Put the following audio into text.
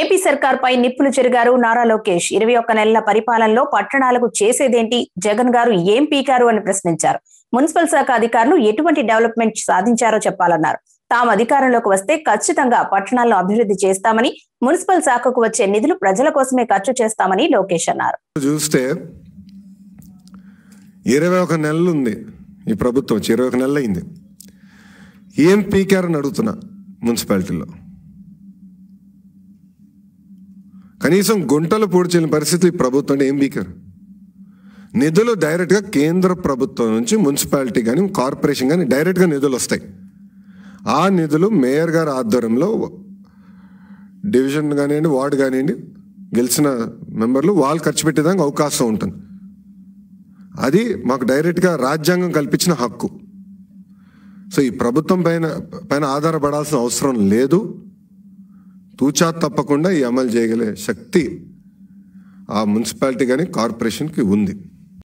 AP సర్కార్ పై నిప్పులు చెరిగారు నారా లోకేష్ ఇరవై ఒక్క నెలల పరిపాలనలో పట్టణాలకు చేసేదేంటి జగన్ గారు ఏం పీకారు అని ప్రశ్నించారు మున్సిపల్ శాఖ అధికారులు ఎటువంటి డెవలప్మెంట్ సాధించారో చెప్పాలన్నారు తాము అధికారంలోకి వస్తే ఖచ్చితంగా పట్టణాలను అభివృద్ధి చేస్తామని మున్సిపల్ శాఖకు వచ్చే నిధులు ప్రజల కోసమే ఖర్చు చేస్తామని లోకేష్ అన్నారు చూస్తే ఇరవై ఒక నెలలు ఉంది ఈ ప్రభుత్వం ఇరవై ఒక నెలలు అయింది ఏం పీకారని అడుగుతున్నా మున్సిపాలిటీలో కనీసం గుంటలు పూడ్చిన పరిస్థితి ప్రభుత్వం ఏం బీకారు నిధులు డైరెక్ట్గా కేంద్ర ప్రభుత్వం నుంచి మున్సిపాలిటీ కానీ కార్పొరేషన్ కానీ డైరెక్ట్గా నిధులు వస్తాయి ఆ నిధులు మేయర్ గారి ఆధ్వర్యంలో డివిజన్ కానివ్వండి వార్డు కానివ్వండి గెలిచిన మెంబర్లు వాళ్ళు ఖర్చు పెట్టేదానికి అవకాశం ఉంటుంది అది మాకు డైరెక్ట్గా రాజ్యాంగం కల్పించిన హక్కు సో ఈ ప్రభుత్వం పైన పైన ఆధారపడాల్సిన అవసరం లేదు తూచా తప్పకుండా ఈ అమలు చేయగలిగే శక్తి ఆ మున్సిపాలిటీ కానీ కార్పొరేషన్కి ఉంది